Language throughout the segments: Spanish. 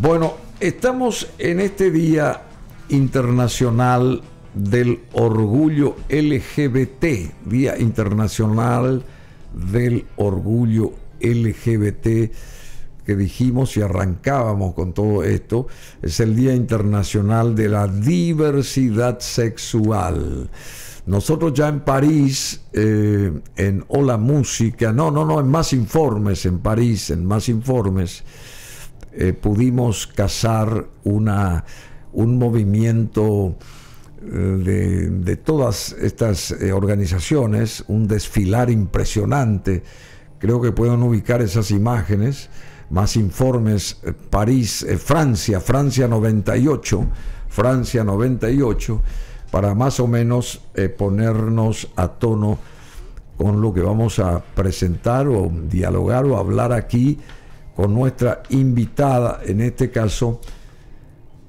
Bueno, estamos en este Día Internacional del Orgullo LGBT, Día Internacional del Orgullo LGBT que dijimos y arrancábamos con todo esto, es el Día Internacional de la Diversidad Sexual. Nosotros ya en París, eh, en Hola Música, no, no, no, en Más Informes, en París, en Más Informes, eh, pudimos cazar una, un movimiento eh, de, todas estas eh, organizaciones, un desfilar impresionante. Creo que pueden ubicar esas imágenes, más informes, París, Francia, Francia 98, Francia 98, para más o menos ponernos a tono con lo que vamos a presentar o dialogar o hablar aquí nuestra invitada, en este caso,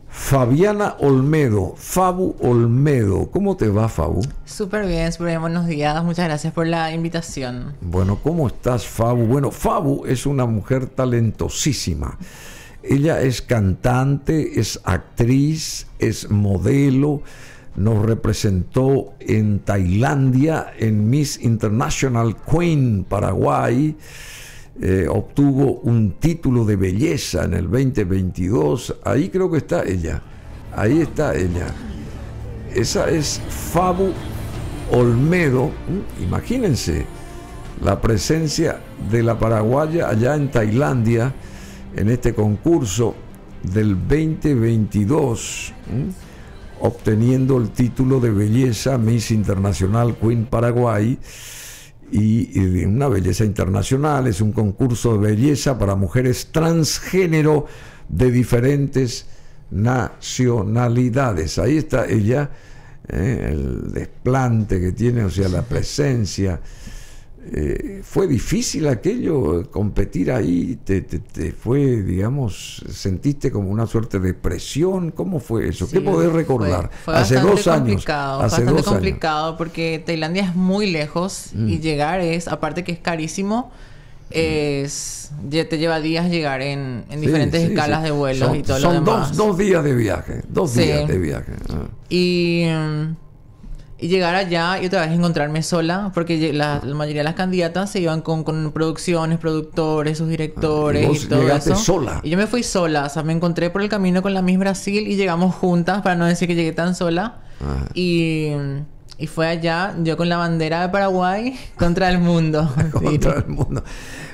Fabiana Olmedo, Fabu Olmedo. ¿Cómo te va, Fabu? Súper bien, super bien. Buenos días. Muchas gracias por la invitación. Bueno, ¿cómo estás, Fabu? Bueno, Fabu es una mujer talentosísima. Ella es cantante, es actriz, es modelo. Nos representó en Tailandia, en Miss International Queen, Paraguay eh, obtuvo un título de belleza en el 2022. Ahí creo que está ella. Ahí está ella. Esa es Fabu Olmedo. Mm, imagínense la presencia de la paraguaya allá en Tailandia en este concurso del 2022, mm, obteniendo el título de belleza Miss Internacional Queen Paraguay y, de una belleza internacional. Es un concurso de belleza para mujeres transgénero de diferentes nacionalidades. Ahí está ella, ¿eh? el desplante que tiene, o sea, la presencia. Eh, fue difícil aquello, competir ahí, te, te, te, fue, digamos, sentiste como una suerte de presión, ¿cómo fue eso? ¿Qué podés recordar? hace dos años. bastante complicado porque Tailandia es muy lejos y mm. llegar es, aparte que es carísimo, es ya te lleva días llegar en, en diferentes escalas de vuelos son, y todo lo demás. Dos, días de viaje, dos días de viaje. Ah. Y y llegar allá y otra vez encontrarme sola, porque la, mayoría de las candidatas se iban con, producciones, productores, sus directores y, todo eso. Y yo me fui sola, o sea, me encontré por el camino con la Miss Brasil y llegamos juntas, para no decir que llegué tan sola. Y y fue allá, yo con la bandera de Paraguay, contra el mundo. contra el mundo.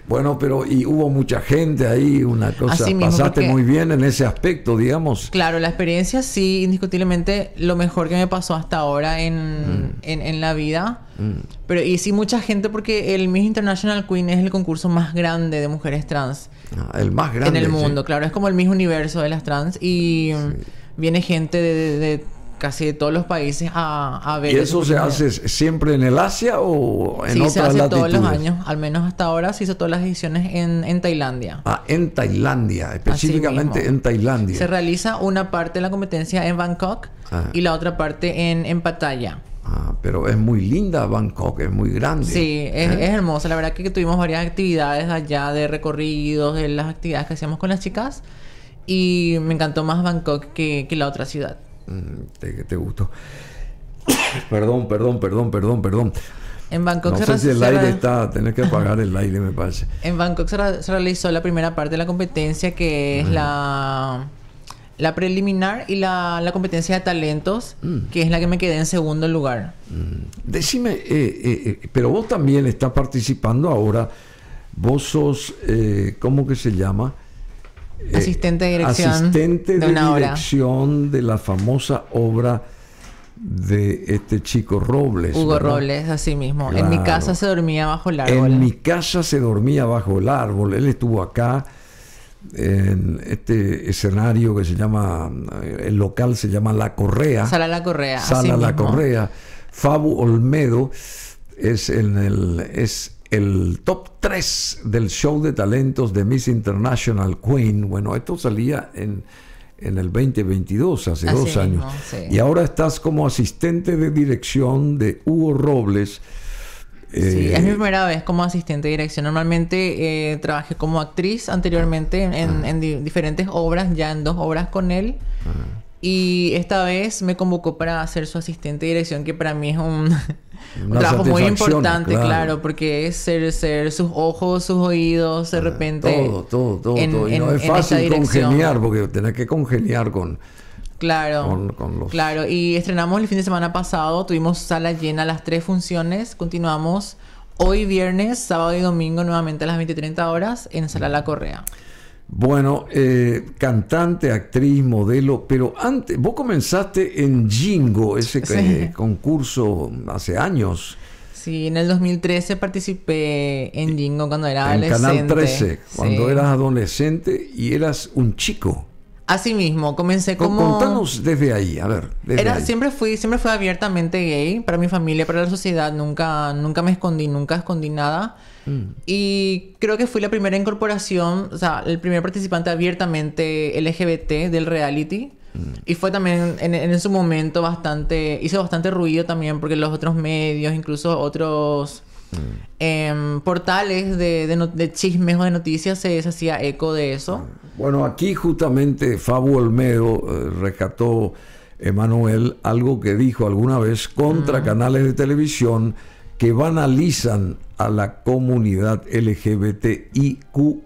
Bueno, pero y hubo mucha gente ahí, una cosa. pasaste muy bien en ese aspecto, digamos. Claro, la experiencia sí, indiscutiblemente lo mejor que me pasó hasta ahora en, mm. la vida. Mm. Pero y sí mucha gente porque el Miss International Queen es el concurso más grande de mujeres trans. Ah, el más grande. En el mundo, claro. Es como el Miss Universo de las trans y mm, viene gente de casi de todos los países a, ver. ¿Y eso se hace siempre en el Asia o en sí, se hace todos los años, al menos hasta ahora se hizo todas las ediciones en, en Tailandia. Ah, en Tailandia, específicamente en Tailandia. Se realiza una parte de la competencia en Bangkok ah. y la otra parte en, en Pattaya. Ah, pero es muy linda Bangkok, es muy grande. Sí, ¿eh? es, hermosa. La verdad que tuvimos varias actividades allá de recorridos, de las actividades que hacíamos con las chicas. Y me encantó más Bangkok que la otra ciudad. Mm, te, te gustó. perdón, perdón, perdón, perdón, perdón. En Bangkok no sé si el aire está, tenés que apagar el aire, me parece. En Bangkok se, realizó la primera parte de la competencia, que es la, mm. la preliminar y la, competencia de talentos, mm. que es la que me quedé en segundo lugar. Decime, eh, eh, eh, pero vos también estás participando ahora. Vos sos, ¿cómo que se llama? Eh, asistente de dirección, de, de la famosa obra de este chico Robles. Hugo Robles, así mismo. En mi casa se dormía bajo el árbol. En mi casa se dormía bajo el árbol. Él estuvo acá en este escenario que se llama, el local se llama La Correa. Sala La Correa. Sala La Correa. Fabu Olmedo es, en el, es el top 3 del show de talentos de Miss International Queen. Bueno, esto salía en, el 2022, hace dos años. Y ahora estás como asistente de dirección de Hugo Robles. sí, es mi eh, primera vez como asistente de dirección. Normalmente eh, trabajé como actriz anteriormente en, ah. diferentes obras, ya en dos obras con él. Ah. Y esta vez me convocó para ser su asistente de dirección, que para mí es un, un trabajo muy importante, claro. porque es ser, sus ojos, sus oídos, de ah, repente. Todo, todo, todo. todo. Y no es fácil congeniar, porque tenés que congeniar con. Claro. los... Claro, y estrenamos el fin de semana pasado, tuvimos sala llena las tres funciones, continuamos hoy viernes, sábado y domingo nuevamente a las 20 y 30 horas en Sala La Correa. Bueno, eh, cantante, actriz, modelo, pero antes, vos comenzaste en Jingo, ese eh, concurso hace años. Sí, en el 2013 participé en Jingo cuando era en Canal 13, cuando eras adolescente y eras un chico. Así mismo. comencé como... Contanos desde ahí, a ver. Siempre, fui, siempre fui abiertamente gay para mi familia, para la sociedad. Nunca, nunca me escondí, nunca escondí nada. Mm. Y creo que fui la primera incorporación, o sea, el primer participante abiertamente LGBT del reality. Mm. Y fue también en, en su momento bastante... Hizo bastante ruido también porque los otros medios, incluso otros Mm. Em, portales de, chismes o de noticias se, hacía eco de eso. Mm. Bueno, aquí justamente Fabu Olmedo eh, rescató Emanuel algo que dijo alguna vez contra mm. canales de televisión que banalizan a la comunidad LGBTIQ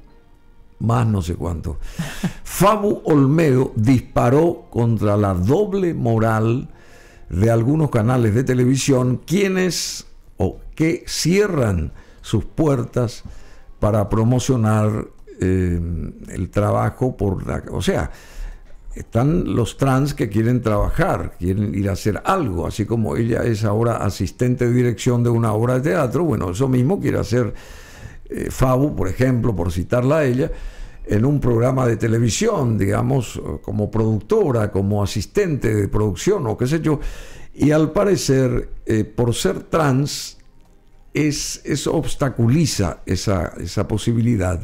más no sé cuánto. Fabu Olmedo disparó contra la doble moral de algunos canales de televisión quienes que cierran sus puertas para promocionar eh, el trabajo por la... O sea, están los trans que quieren trabajar, quieren ir a hacer algo, así como ella es ahora asistente de dirección de una obra de teatro, bueno, eso mismo quiere hacer eh, Fabu, por ejemplo, por citarla a ella, en un programa de televisión, digamos, como productora, como asistente de producción o qué sé yo, y al parecer, eh, por ser trans, es, eso obstaculiza esa, esa posibilidad.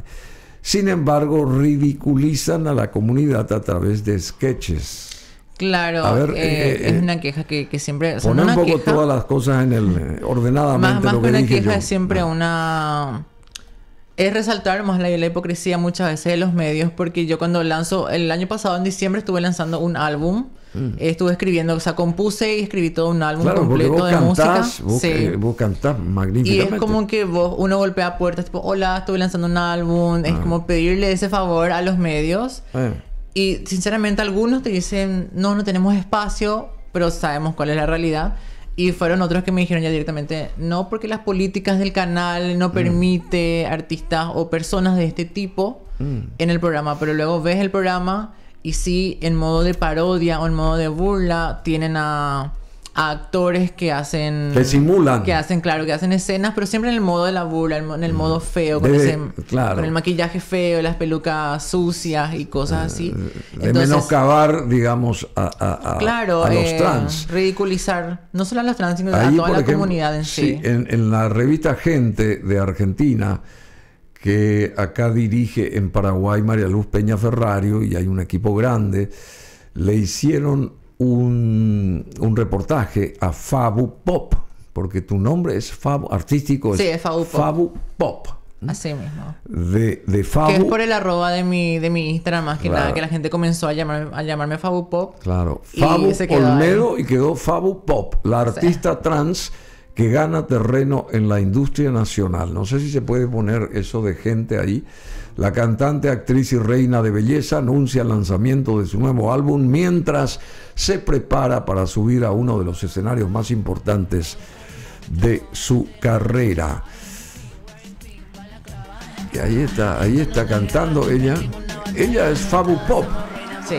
Sin embargo, ridiculizan a la comunidad a través de sketches. Claro, eh, eh, es eh, una queja que, siempre... O un poco todas las cosas en el, ordenadamente. Más, que, una queja es siempre ah. una... Es resaltar más la, la, hipocresía muchas veces de los medios, porque yo cuando lanzo, el año pasado en diciembre estuve lanzando un álbum Mm. Estuve escribiendo, o sea, compuse y escribí todo un álbum completo de música. Vos, sí. vos cantás magníficamente. Y es como que vos, uno golpea puertas, tipo, hola, estuve lanzando un álbum. Es ah. como pedirle ese favor a los medios. Ah. Y sinceramente algunos te dicen, no, no tenemos espacio, pero sabemos cuál es la realidad. Y fueron otros que me dijeron ya directamente, no, porque las políticas del canal no mm. permite artistas o personas de este tipo mm. en el programa, pero luego ves el programa y sí, en modo de parodia o en modo de burla, tienen a, actores que hacen. Que simulan. Que hacen, claro, que hacen escenas, pero siempre en el modo de la burla, en el mm. modo feo, con, el maquillaje feo, las pelucas sucias y cosas así. Eh, de menoscabar, digamos, a, a, claro, los eh, trans. Ridiculizar, no solo a los trans, sino a toda la comunidad en sí. sí. en la revista Gente de Argentina que acá dirige en Paraguay María Luz Peña Ferrario y hay un equipo grande, le hicieron un, reportaje a Fabu Pop, porque tu nombre es Fabu, artístico es, sí, es Fabu Pop. Fabu Así mismo. De, de Fabu. Que es por el arroba de mi, de mi Instagram, más que nada, que la gente comenzó a, llamar, a llamarme Fabu Pop. Claro. Fabu y Olmedo y quedó Fabu Pop, la artista trans que gana terreno en la industria nacional. No sé si se puede poner eso de gente ahí. La cantante, actriz y reina de belleza anuncia el lanzamiento de su nuevo álbum mientras se prepara para subir a uno de los escenarios más importantes de su carrera. Y ahí está, ahí está cantando ella. Ella es Fabu Pop. Sí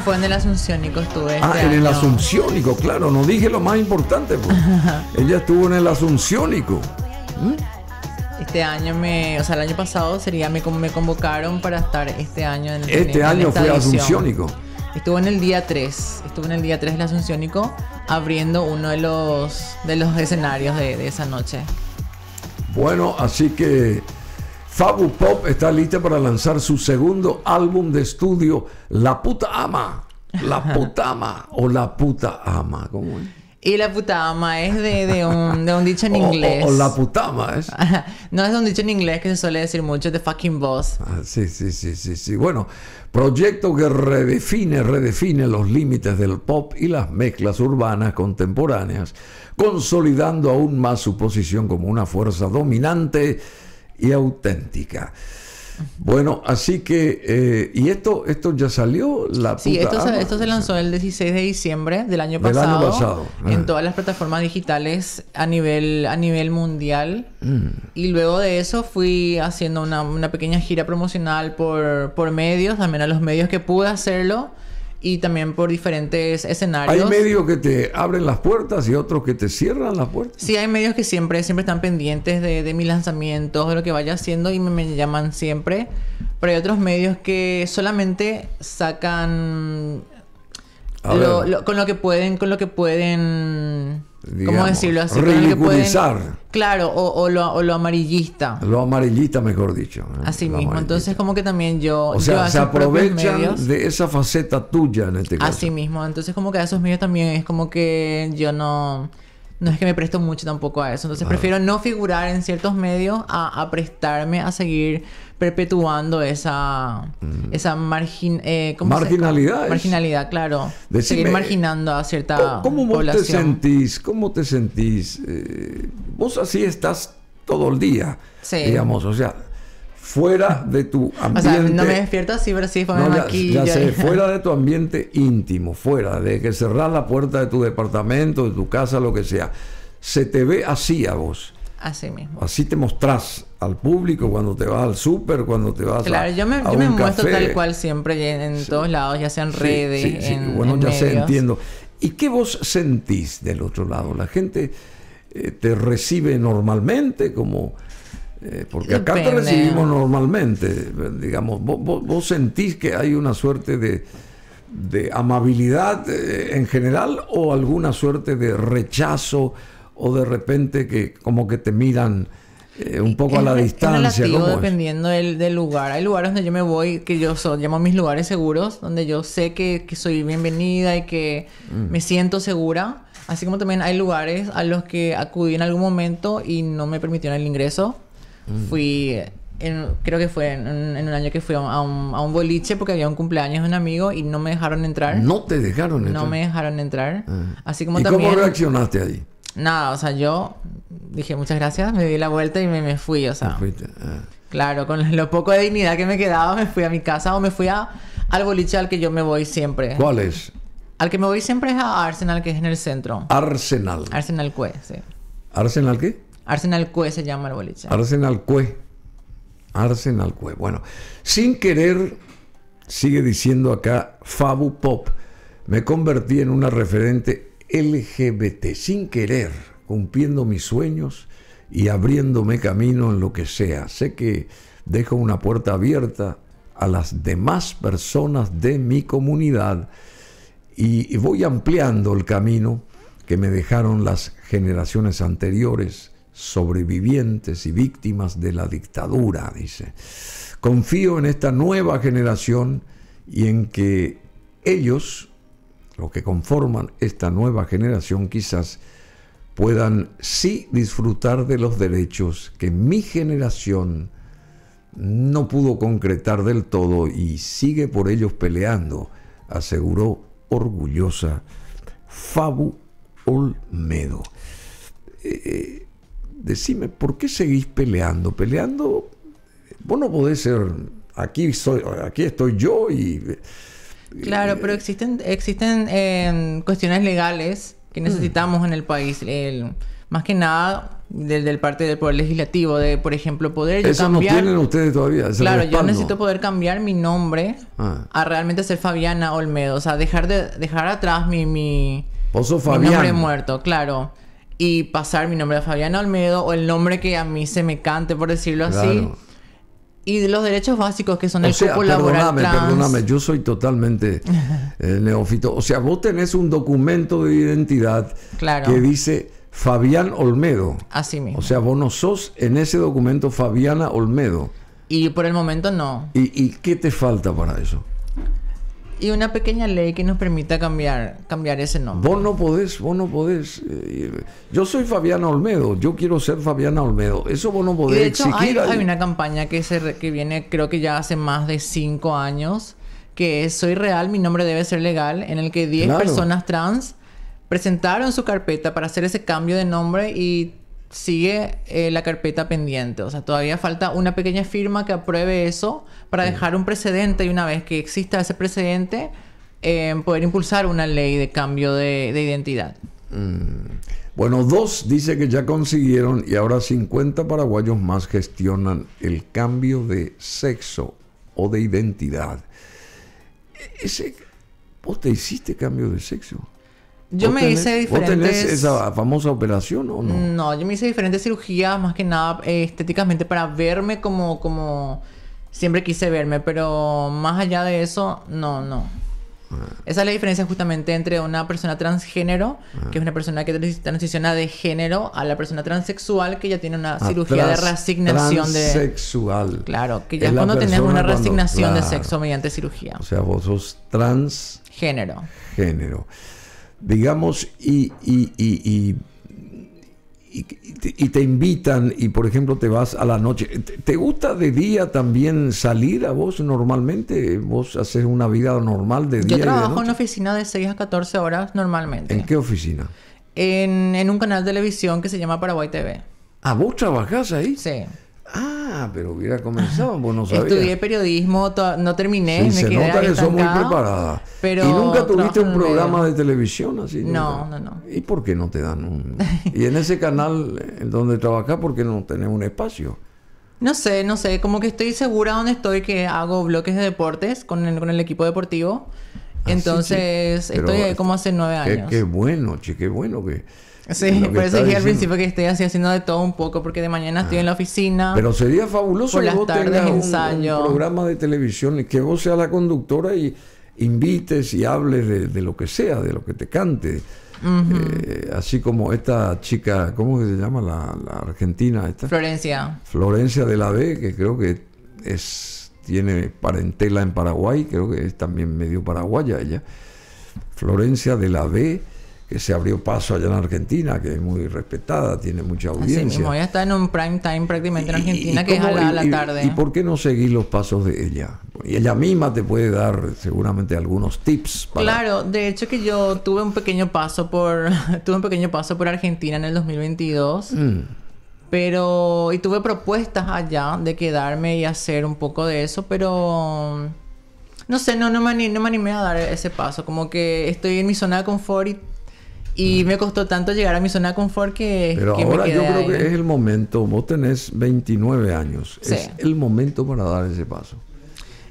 fue en el Asunciónico estuve. ah, este en el Asunciónico, claro, no dije lo más importante. Pues. Ella estuvo en el Asunciónico. ¿Mm? Este año me, o sea, el año pasado sería me, me convocaron para estar este año en el Este año fue Asunciónico. Estuvo en el día 3, estuvo en el día 3 del Asunciónico abriendo uno de los de los escenarios de esa noche. Bueno, así que Fabu Pop está lista para lanzar su segundo álbum de estudio, La Puta Ama. La Puta Ama o La Puta Ama, ¿cómo Y la Puta Ama es de, un, dicho en inglés. O, La Puta la es. no es un dicho en inglés que se suele decir mucho, de fucking boss. sí, sí, sí, sí, sí. Bueno, proyecto que redefine, redefine los límites del pop y las mezclas urbanas contemporáneas, consolidando aún más su posición como una fuerza dominante y auténtica. Bueno, así que, eh, y esto, esto ya salió la Sí, esto, se, esto se lanzó el 16 de diciembre del año pasado. En todas las plataformas digitales a nivel, a nivel mundial. Mm. Y luego de eso fui haciendo una, una pequeña gira promocional por, por medios, también a los medios que pude hacerlo y también por diferentes escenarios. Hay medios que te abren las puertas y otros que te cierran las puertas. Sí, hay medios que siempre, siempre están pendientes de, de mis lanzamientos, de lo que vaya haciendo y me, llaman siempre. Pero hay otros medios que solamente sacan con lo que pueden, con lo que pueden ¿Cómo decirlo así? Ridiculizar. claro, o, o, lo, o, lo, amarillista. Lo amarillista, mejor dicho. ¿eh? Así mismo. Entonces, como que también yo. O sea, se aprovechan de esa faceta tuya en este caso. Así mismo. Entonces, como que a esos medios también es como que yo no no es que me presto mucho tampoco a eso. Entonces prefiero no figurar en ciertos medios a, prestarme a seguir perpetuando esa, mm. esa eh, marginalidad. marginalidad, claro. seguir marginando a cierta población cómo Te sentís, ¿Cómo te sentís? Eh, vos así estás todo el día. Sí. Digamos, o sea, fuera de tu ambiente. O sea, no me despierto así, pero sí, aquí. fuera de tu ambiente íntimo, fuera de que cerrás la puerta de tu departamento, de tu casa, lo que sea. Se te ve así a vos. Así mismo. Así te mostrás al público cuando te vas al súper, cuando te vas a. Claro, yo me, me muestro tal cual siempre en, todos lados, ya sean en redes. Sí, bueno, ya se sé, entiendo. ¿Y qué vos sentís del otro lado? La gente eh, te recibe normalmente como eh, porque acá te recibimos normalmente, digamos, vos, sentís que hay una suerte de, amabilidad eh, en general o alguna suerte de rechazo o de repente que como que te miran eh, un poco a la distancia. dependiendo del, del, lugar. Hay lugares donde yo me voy, que yo llamo mis lugares seguros, donde yo sé que, soy bienvenida y que mm. me siento segura. Así como también hay lugares a los que acudí en algún momento y no me permitieron el ingreso. Mm. Fui, creo que fue en, un año que fui a un, boliche porque había un cumpleaños de un amigo y no me dejaron entrar. No te dejaron entrar. No me dejaron entrar. Ah. Así como ¿Y cómo reaccionaste ahí? Nada, o sea, yo dije muchas gracias, me di la vuelta y me, fui, o sea. Ah. Claro, con lo poco de dignidad que me quedaba, me fui a mi casa o me fui al boliche al que yo me voy siempre. ¿Cuál es? Al que me voy siempre es a Arsenal, que es en el centro. Arsenal. Arsenal Cue, sí. ¿Arsenal qué? Arsenal Cue se llama el boliche. Arsenal Cue. Arsenal Cue. Bueno, sin querer, sigue diciendo acá Fabu Pop, me convertí en una referente LGBT, sin querer, cumpliendo mis sueños y abriéndome camino en lo que sea. Sé que dejo una puerta abierta a las demás personas de mi comunidad y voy ampliando el camino que me dejaron las generaciones anteriores sobrevivientes y víctimas de la dictadura, dice. Confío en esta nueva generación y en que ellos, los que conforman esta nueva generación, quizás puedan sí disfrutar de los derechos que mi generación no pudo concretar del todo y sigue por ellos peleando, aseguró orgullosa Fabu Olmedo. Eh, eh, decime, ¿por qué seguís peleando? Peleando, vos no podés ser, aquí, soy, aquí estoy yo y... Claro, eh, pero existen, existen em, cuestiones legales que mm. necesitamos en el país. más que nada desde el parte del poder legislativo, de por ejemplo poder yo Eso no tienen ustedes todavía. Claro, yo necesito poder cambiar mi nombre ah. a realmente ser Fabiana Olmedo, o sea, dejar de dejar atrás mi mi, mi nombre muerto, claro y pasar mi nombre a Fabiana Olmedo o el nombre que a mí se me cante, por decirlo así. Y los derechos básicos que son el cupo laboral trans. Perdóname, yo soy totalmente eh, neófito. O sea, vos tenés un documento de identidad que dice Fabián Olmedo. Así mismo. O sea, vos no sos en ese documento Fabiana Olmedo. Y por el momento no. y qué te falta para eso? Y una pequeña ley que nos permita cambiar, cambiar ese nombre. Vos no podés, vos no podés. Eh, yo soy Fabiana Olmedo, yo quiero ser Fabiana Olmedo. Eso vos no podés de hecho, Hay, una campaña que, se, que viene, creo que ya hace más de cinco años, que es Soy Real, mi nombre debe ser legal, en el que 10 personas trans presentaron su carpeta para hacer ese cambio de nombre y sigue eh, la carpeta pendiente. O sea, todavía falta una pequeña firma que apruebe eso para dejar un precedente y una vez que exista ese precedente, eh, poder impulsar una ley de cambio de, identidad. Mm. Bueno, dos dice que ya consiguieron y ahora 50 paraguayos más gestionan el cambio de sexo o de identidad. E-, ese, ¿Vos te hiciste cambio de sexo? Yo me hice diferentes. ¿Vos tenés esa famosa operación o no? No, yo me hice diferentes cirugías, más que nada eh, estéticamente, para verme como, como siempre quise verme, pero más allá de eso, no, no. Ah. Esa es la diferencia justamente entre una persona transgénero, ah. que es una persona que transiciona de género, a la persona transexual que ya tiene una ah, cirugía de resignación de... Sexual. Claro, que ya cuando tenemos una resignación de sexo mediante cirugía. O sea, vos sos transgénero. Género. género digamos, y, y, y, y, te invitan y, por ejemplo, te vas a la noche. ¿Te gusta de día también salir a vos normalmente? ¿Vos haces una vida normal de día? Yo trabajo y de noche? en una oficina de 6 a 14 horas normalmente. ¿En qué oficina? En, en un canal de televisión que se llama Paraguay TV. a ah, vos trabajás ahí? Sí. Ah, pero hubiera comenzado, vos no Estudié periodismo, no terminé. Sí, se nota que son muy preparada. Pero y nunca tuviste un programa de televisión así. No, no, no. ¿Y por qué no te dan un.? y en ese canal donde trabajas ¿por qué no tenés un espacio? No sé, no sé. Como que estoy segura donde estoy que hago bloques de deportes con el, equipo deportivo. Ah, Entonces, estoy ahí como hace nueve años. Qué, bueno, che, qué bueno que Sí, por eso dije al principio que estoy así haciendo de todo un poco, porque de mañana estoy en la ah. oficina. Pero sería fabuloso que vos tengas ensayo. Un, programa de televisión y que vos seas la conductora y invites y hables de, lo que sea, de lo que te cante. Eh, así como esta chica, ¿cómo se llama? La, argentina esta. Florencia. Florencia de la B, que creo que es tiene parentela en Paraguay, creo que es también medio paraguaya ella. Florencia de la B que se abrió paso allá en Argentina, que es muy respetada, tiene mucha audiencia. Así ella está en un prime time prácticamente en Argentina, que es a la, tarde. Y, por qué no seguir los pasos de ella? Y ella misma te puede dar seguramente algunos tips. Para... Claro, de hecho que yo tuve un pequeño paso por, tuve un pequeño paso por Argentina en el 2022. Mm. Pero, y tuve propuestas allá de quedarme y hacer un poco de eso, pero no sé, no, no, me, no me animé a dar ese paso. Como que estoy en mi zona de confort y y mm. me costó tanto llegar a mi zona de confort que. Pero ahora yo creo que es el momento. Vos tenés 29 años. Es el momento para dar ese paso.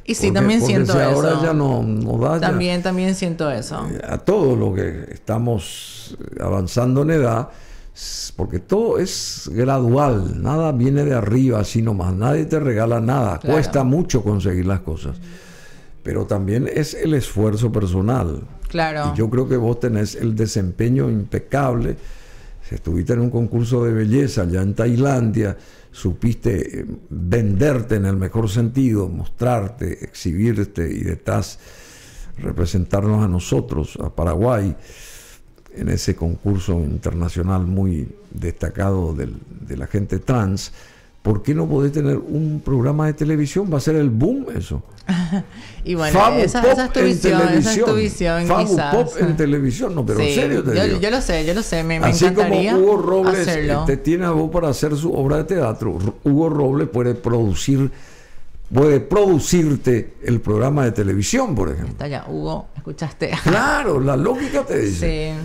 Y sí, también siento si eso. Ahora ya no, no da. También, también siento eso. Eh, a todo lo que estamos avanzando en edad, porque todo es gradual, nada viene de arriba así más. nadie te regala nada, cuesta mucho conseguir las cosas. Pero también es el esfuerzo personal yo creo que vos tenés el desempeño impecable. Si estuviste en un concurso de belleza allá en Tailandia, supiste eh, venderte en el mejor sentido, mostrarte, exhibirte y detrás representarnos a nosotros, a Paraguay, en ese concurso internacional muy destacado de la gente trans. ¿Por qué no podés tener un programa de televisión? Va a ser el boom eso. y bueno, esa, es tu visión, esa es tu visión. Fabu Pop en televisión, no, pero en serio te yo, lo sé, yo lo sé, me, Así como Hugo Robles te este, tiene a vos para hacer su obra de teatro, Hugo Robles puede producir puede producirte el programa de televisión, por ejemplo. Está ya, Hugo, escuchaste. Claro, la lógica te dice. Sí.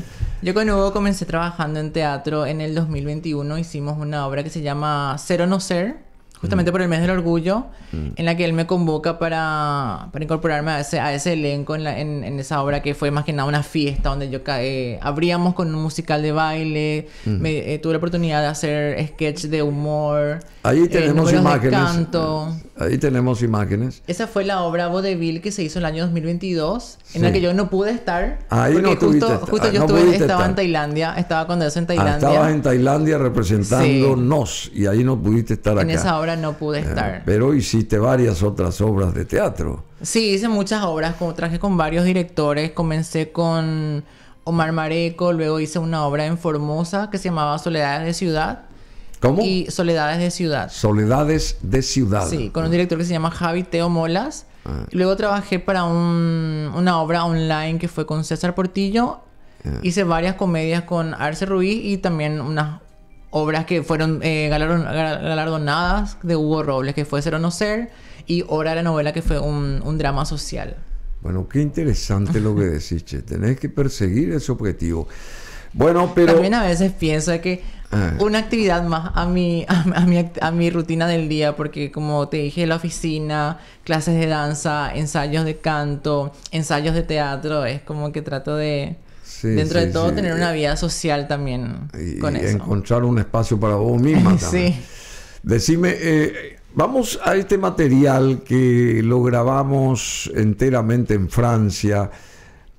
Yo con Hugo comencé trabajando en teatro en el 2021, hicimos una obra que se llama Cero No Ser, justamente mm. por el mes del orgullo, mm. en la que él me convoca para, para incorporarme a ese, a ese elenco en, en, esa obra que fue más que nada una fiesta donde yo eh, abríamos con un musical de baile, mm. me, eh, tuve la oportunidad de hacer sketch de humor. Ahí eh, tenemos imágenes. canto. Ahí tenemos imágenes. Esa fue la obra Vaudeville que se hizo en el año 2022, en la que yo no pude estar. Ahí no justo, estar. justo ah, yo estaba en Tailandia, estaba con Dios en ah, Tailandia. Ah, estabas en Tailandia representándonos nos y ahí no pudiste estar acá. En esa obra no pude eh, estar. Pero hiciste varias otras obras de teatro. Sí, hice muchas obras, como traje con varios directores. Comencé con Omar Mareco, luego hice una obra en Formosa que se llamaba Soledades de Ciudad. ¿Cómo? Y Soledades de Ciudad. Soledades de Ciudad. Sí, con un director que se llama Javi Teo Molas. Ah. Luego trabajé para una obra online que fue con César Portillo. Ah. Hice varias comedias con Arce Ruiz y también unas obras que fueron eh, galardonadas de Hugo Robles, que fue Ser o No Ser, y ahora la Novela, que fue un, drama social. Bueno, qué interesante lo que decís, che. Tenés que perseguir ese objetivo. Bueno, pero... También a veces pienso que ah. una actividad más a mi, a, mi, a mi rutina del día, porque como te dije, la oficina, clases de danza, ensayos de canto, ensayos de teatro, es como que trato de Dentro de todo, tener una vida social también con y Encontrar un espacio para vos misma también. Decime, eh, vamos a este material que lo grabamos enteramente en Francia,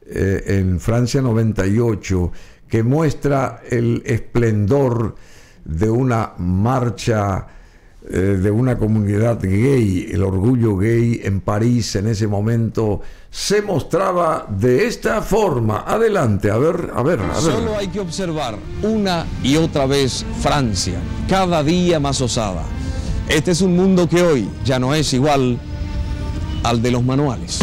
eh, en Francia 98, que muestra el esplendor de una marcha eh, de una comunidad gay, el orgullo gay en París en ese momento, se mostraba de esta forma. Adelante, a ver, a ver, a ver. Solo hay que observar una y otra vez Francia, cada día más osada. Este es un mundo que hoy ya no es igual al de los manuales.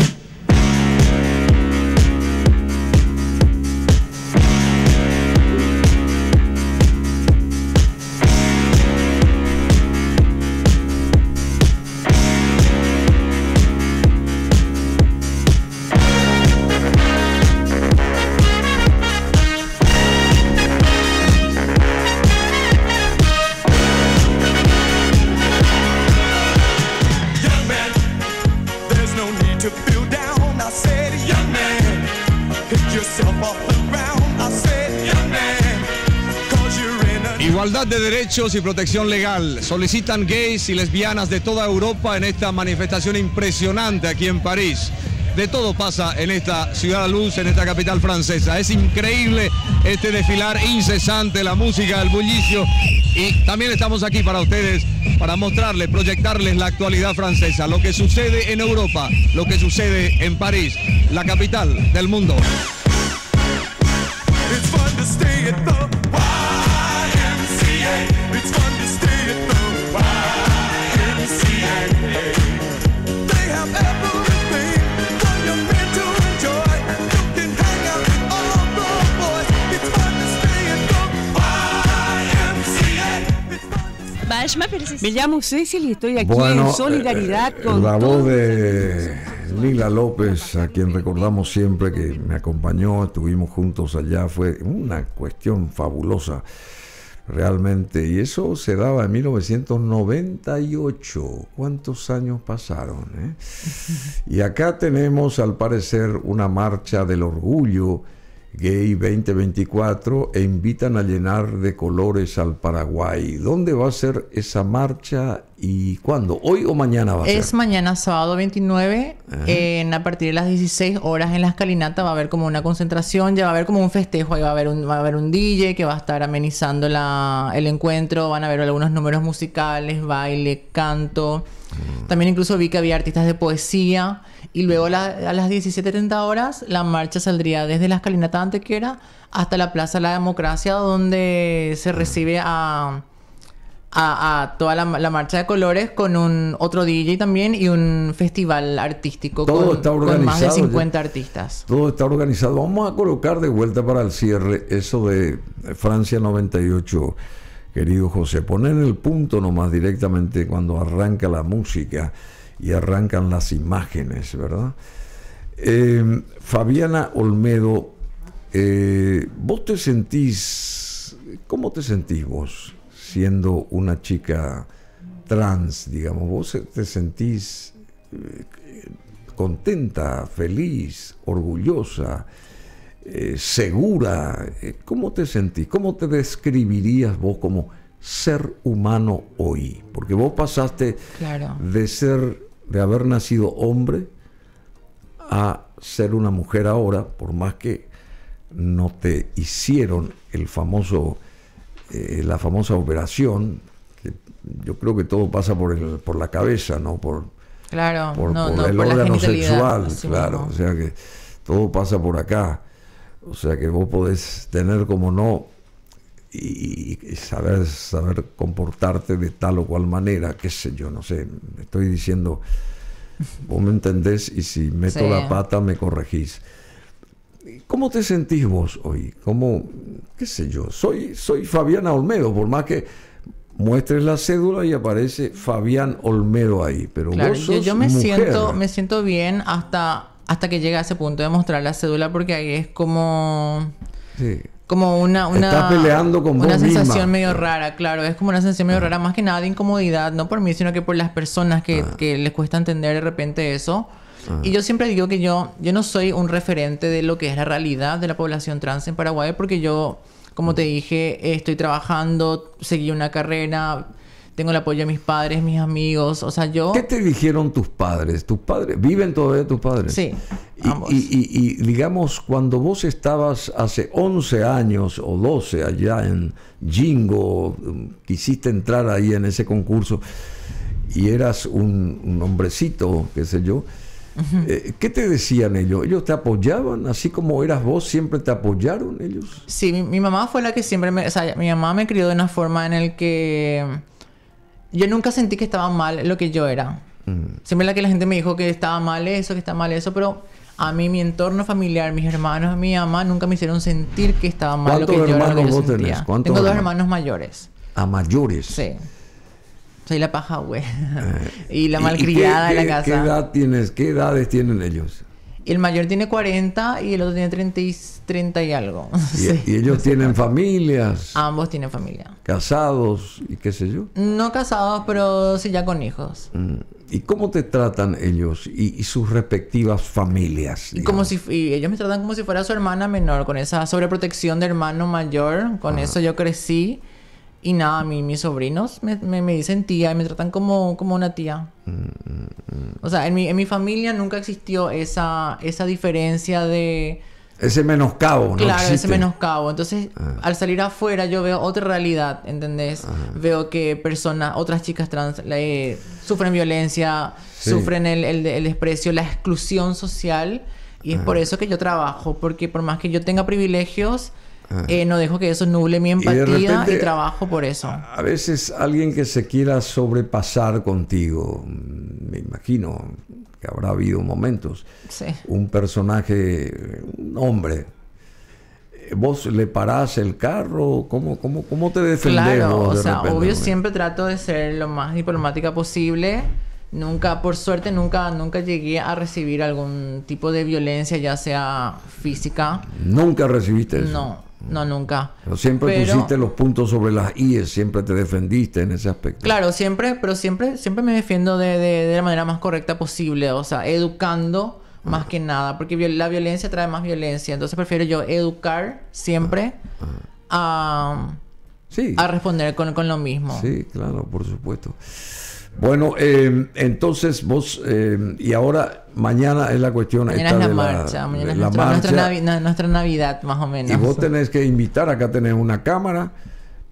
derechos y protección legal. Solicitan gays y lesbianas de toda Europa en esta manifestación impresionante aquí en París. De todo pasa en esta ciudad a luz, en esta capital francesa. Es increíble este desfilar incesante, la música, el bullicio. Y también estamos aquí para ustedes, para mostrarles, proyectarles la actualidad francesa, lo que sucede en Europa, lo que sucede en París, la capital del mundo. Me llamo Cecil y estoy aquí en solidaridad eh, con. La voz de Lila López, a quien recordamos siempre que me acompañó, estuvimos juntos allá, fue una cuestión fabulosa realmente. Y eso se daba en 1998. ¿Cuántos años pasaron? Eh? Y acá tenemos, al parecer, una marcha del orgullo Gay 2024 e invitan a llenar de colores al Paraguay. ¿Dónde va a ser esa marcha ¿Y cuándo? ¿Hoy o mañana va a ser? Es mañana, sábado 29, en, a partir de las 16 horas en la escalinata va a haber como una concentración, ya va a haber como un festejo, ahí va a haber un, va a haber un DJ que va a estar amenizando la, el encuentro, van a haber algunos números musicales, baile, canto. Mm. También incluso vi que había artistas de poesía y luego a las 17.30 horas la marcha saldría desde la escalinata antequera hasta la Plaza de la Democracia donde se mm. recibe a a, toda la, marcha de colores con un otro DJ también y un festival artístico con, más de 50 artistas. Todo está organizado. Vamos a colocar de vuelta para el cierre eso de Francia 98, querido José. Poner el punto nomás directamente cuando arranca la música y arrancan las imágenes, ¿verdad? Em, Fabiana Olmedo, eh, vos te sentís, ¿cómo te sentís vos? siendo una chica trans, digamos, vos te sentís eh, contenta, feliz, orgullosa, eh, segura. Eh, ¿Cómo te sentís? ¿Cómo te describirías vos como ser humano hoy? Porque vos pasaste de ser, de haber nacido hombre a ser una mujer ahora, por más que no te hicieron el famoso eh, la famosa operación, que yo creo que todo pasa por, el, por la cabeza, ¿no? Por, el órgano sexual, claro. O sea que todo pasa por acá. O sea que vos podés tener como no y, saber, saber comportarte de tal o cual manera, qué sé yo, no sé, estoy diciendo, vos me entendés y si meto la pata me corregís. ¿Cómo te sentís vos hoy? ¿Cómo, qué sé yo? Soy, soy Fabiana Olmedo, por más que muestres la cédula y aparece Fabián Olmedo ahí. Pero vos yo, me siento, me siento bien hasta, hasta que llega ese punto de mostrar la cédula, porque ahí es como. Como una, una sensación medio rara, claro. Es como una sensación medio ah. rara, más que nada de incomodidad, no por mí, sino que por las personas que, ah. que les cuesta entender de repente eso. Y yo siempre digo que yo, yo no soy un referente de lo que es la realidad de la población trans en Paraguay porque yo, como te dije, estoy trabajando, seguí una carrera, tengo el apoyo de mis padres, mis amigos, o sea, yo... ¿Qué te dijeron tus padres? ¿Tus padres? ¿Viven todavía tus padres? Sí. Y, Y, digamos, cuando vos estabas hace 11 años o 12 allá en Jingo, um, quisiste entrar ahí en ese concurso y eras un, un hombrecito, qué sé yo, eh, ¿Qué te decían ellos? ¿Ellos te apoyaban? Así como eras vos, siempre te apoyaron ellos. Sí, mi, mamá fue la que siempre me... O sea, mi mamá me crió de una forma en la que yo nunca sentí que estaba mal lo que yo era. Mm. Siempre la que la gente me dijo que estaba mal eso, que estaba mal eso, pero a mí mi entorno familiar, mis hermanos, mi mamá nunca me hicieron sentir que estaba mal lo que yo era, Tengo dos hermanos mayores. ¿A mayores? Sí. Soy la paja, güey. Eh, y la malcriada de la casa. ¿Qué edad tienes? ¿Qué edades tienen ellos? El mayor tiene 40 y el otro tiene 30 y, y algo. ¿Y, ellos tienen familias? Ambos tienen familia. ¿Casados y qué sé yo? No casados, pero sí ya con hijos. Mm. ¿Y cómo te tratan ellos y, sus respectivas familias? Y como si, ellos me tratan como si fuera su hermana menor, con esa sobreprotección de hermano mayor. Con ah. eso yo crecí. Y nada, mis sobrinos me, me, me, dicen tía y me tratan como, como una tía. Mm, mm, mm. O sea, en mi, en mi familia nunca existió esa, esa diferencia de... Ese menoscabo, ¿no? Claro, ese menoscabo. Entonces, ah. al salir afuera yo veo otra realidad, ¿entendés? Ah. Veo que personas, otras chicas trans, eh, sufren violencia, sufren el, el, desprecio, la exclusión social. Y es ah. por eso que yo trabajo, porque por más que yo tenga privilegios, Ah. Eh, no dejo que eso nuble mi empatía y, trabajo por eso. A veces alguien que se quiera sobrepasar contigo, mm, me imagino que habrá habido momentos. Un personaje, un hombre, vos le parás el carro, ¿cómo, cómo, te defendés? Claro, o sea, obvio siempre trato de ser lo más diplomática posible. Nunca, por suerte, nunca, nunca llegué a recibir algún tipo de violencia, ya sea física. ¿Nunca recibiste eso? No, no, nunca. Pero siempre pusiste los puntos sobre las IES, siempre te defendiste en ese aspecto. Claro, siempre, pero siempre, siempre me defiendo de, la manera más correcta posible, o sea, educando más que nada, porque la violencia trae más violencia, entonces prefiero yo educar siempre ah, ah. a, sí. a responder con, con, lo mismo. Sí, claro, por supuesto. Bueno, eh, entonces vos, eh, y ahora mañana es la cuestión mañana es la marcha, mañana es marcha. Nuestra, Navidad, más o menos. Y vos tenés que invitar, acá tenés una cámara,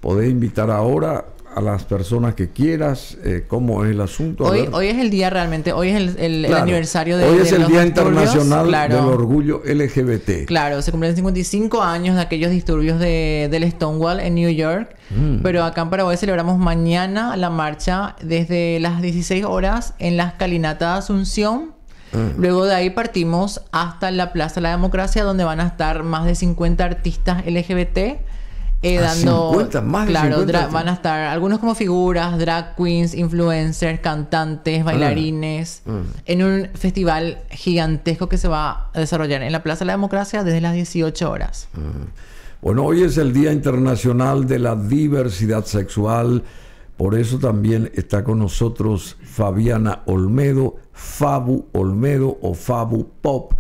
podés invitar ahora a las personas que quieras, Como eh, cómo es el asunto. Hoy, hoy es el día realmente, hoy es el, el, de la aniversario de Hoy es el Día Internacional del Orgullo LGBT. Claro, se cumplen 55 años de aquellos disturbios de, del Stonewall en New York, mm. pero acá en Paraguay celebramos mañana la marcha desde las 16 horas en la escalinata de Asunción Mm. Luego de ahí partimos hasta la Plaza de la Democracia, donde van a estar más de 50 artistas LGBT. Eh, ah, dando 50, más claro, de 50 van a estar algunos como figuras, drag queens, influencers, cantantes, ah. bailarines, mm. en un festival gigantesco que se va a desarrollar en la Plaza de la Democracia desde las 18 horas. Mm. Bueno, hoy es el Día Internacional de la Diversidad Sexual. Por eso también está con nosotros Fabiana Olmedo, Fabu Olmedo o Fabu Pop,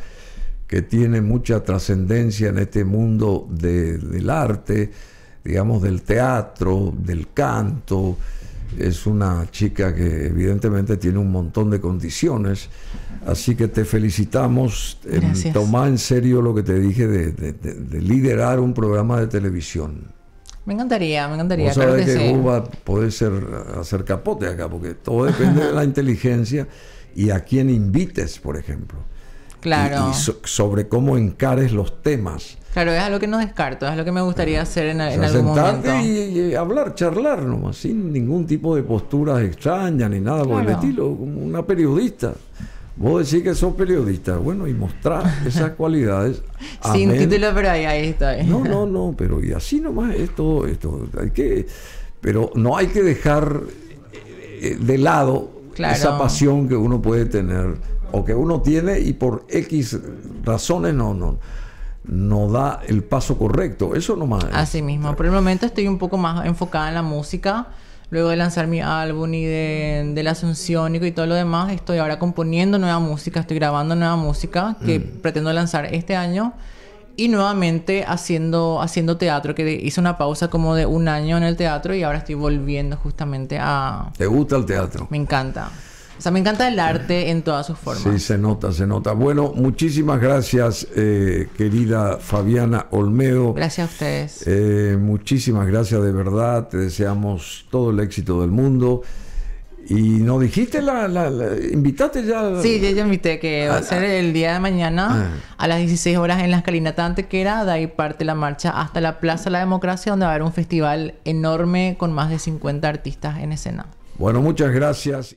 que tiene mucha trascendencia en este mundo del arte, digamos del teatro, del canto. Es una chica que evidentemente tiene un montón de condiciones, así que te felicitamos. y em, toma en serio lo que te dije de, de liderar un programa de televisión. Me encantaría, me encantaría. Vos que, puede ser, hacer capote acá, porque todo depende de la inteligencia y a quién invites, por ejemplo. Claro. Y, sobre cómo encares los temas. Claro, es algo que no descarto, es lo que me gustaría hacer en, algún momento. Y, hablar, charlar nomás, sin ningún tipo de posturas extrañas ni nada por el estilo, como una periodista. Vos decís que sos periodista, bueno, y mostrar esas cualidades. Sin título, pero ahí, está. No, no, no, pero y así nomás es todo esto. Hay que, pero no hay que dejar eh, eh, de lado esa pasión que uno puede tener o que uno tiene y por X razones no, no no da el paso correcto. Eso nomás. Es. Así mismo. Por el momento estoy un poco más enfocada en la música. Luego de lanzar mi álbum y de, la Asunción y todo lo demás, estoy ahora componiendo nueva música, estoy grabando nueva música que mm. pretendo lanzar este año y nuevamente haciendo, haciendo teatro, que hice una pausa como de un año en el teatro y ahora estoy volviendo justamente a... ¿Te gusta el teatro? Me encanta. O sea, me encanta el arte en todas sus formas. Sí, se nota, se nota. Bueno, muchísimas gracias, eh, querida Fabiana Olmedo. Gracias a ustedes. Eh, muchísimas gracias de verdad. Te deseamos todo el éxito del mundo. Y no dijiste la, invitaste ya. Sí, ya, invité que va a ah, ser el día de mañana ah. a las 16 horas en la escalinata Tantequera. de ahí parte la marcha hasta la Plaza la Democracia, donde va a haber un festival enorme con más de 50 artistas en escena. Bueno, muchas gracias.